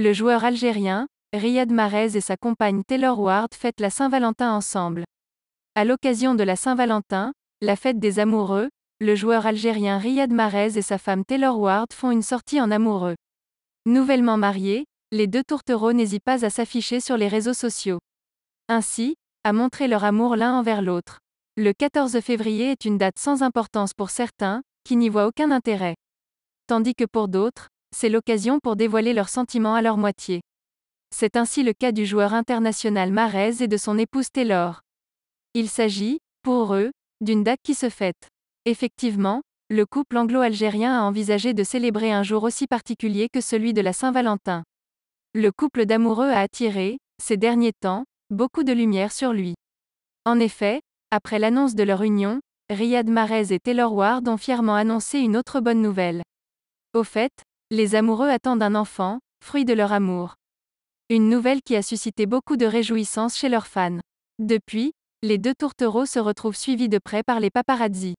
Le joueur algérien, Riyad Mahrez et sa compagne Taylor Ward fêtent la Saint-Valentin ensemble. À l'occasion de la Saint-Valentin, la fête des amoureux, le joueur algérien Riyad Mahrez et sa femme Taylor Ward font une sortie en amoureux. Nouvellement mariés, les deux tourtereaux n'hésitent pas à s'afficher sur les réseaux sociaux. Ainsi, à montrer leur amour l'un envers l'autre. Le 14 février est une date sans importance pour certains, qui n'y voient aucun intérêt. Tandis que pour d'autres, c'est l'occasion pour dévoiler leurs sentiments à leur moitié. C'est ainsi le cas du joueur international Marez et de son épouse Taylor. Il s'agit, pour eux, d'une date qui se fête. Effectivement, le couple anglo-algérien a envisagé de célébrer un jour aussi particulier que celui de la Saint-Valentin. Le couple d'amoureux a attiré, ces derniers temps, beaucoup de lumière sur lui. En effet, après l'annonce de leur union, Riyad Mahrez et Taylor Ward ont fièrement annoncé une autre bonne nouvelle. Au fait, les amoureux attendent un enfant, fruit de leur amour. Une nouvelle qui a suscité beaucoup de réjouissance chez leurs fans. Depuis, les deux tourtereaux se retrouvent suivis de près par les paparazzis.